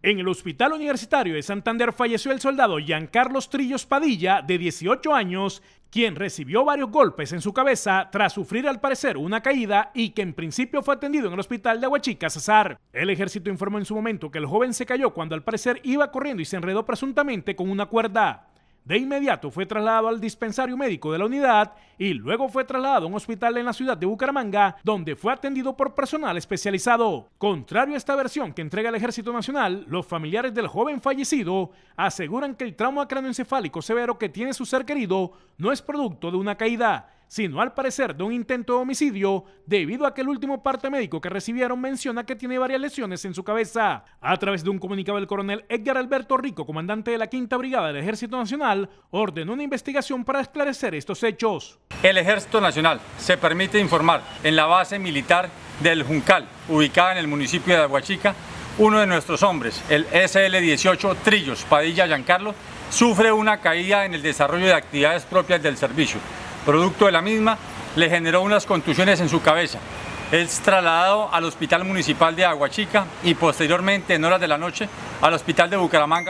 En el Hospital Universitario de Santander falleció el soldado Giancarlos Trillos Padilla, de 18 años, quien recibió varios golpes en su cabeza tras sufrir al parecer una caída y que en principio fue atendido en el hospital de Aguachica, Cesar. El ejército informó en su momento que el joven se cayó cuando al parecer iba corriendo y se enredó presuntamente con una cuerda. De inmediato fue trasladado al dispensario médico de la unidad y luego fue trasladado a un hospital en la ciudad de Bucaramanga, donde fue atendido por personal especializado. Contrario a esta versión que entrega el Ejército Nacional, los familiares del joven fallecido aseguran que el trauma cráneoencefálico severo que tiene su ser querido no es producto de una caída, sino al parecer de un intento de homicidio, debido a que el último parte médico que recibieron menciona que tiene varias lesiones en su cabeza. A través de un comunicado, el coronel Edgar Alberto Rico, comandante de la Quinta Brigada del Ejército Nacional, ordenó una investigación para esclarecer estos hechos. El Ejército Nacional se permite informar en la base militar del Juncal, ubicada en el municipio de Aguachica, uno de nuestros hombres, el SL-18 Trillos Padilla Giancarlo, sufre una caída en el desarrollo de actividades propias del servicio, producto de la misma, le generó unas contusiones en su cabeza. Es trasladado al Hospital Municipal de Aguachica y posteriormente, en horas de la noche, al Hospital de Bucaramanga.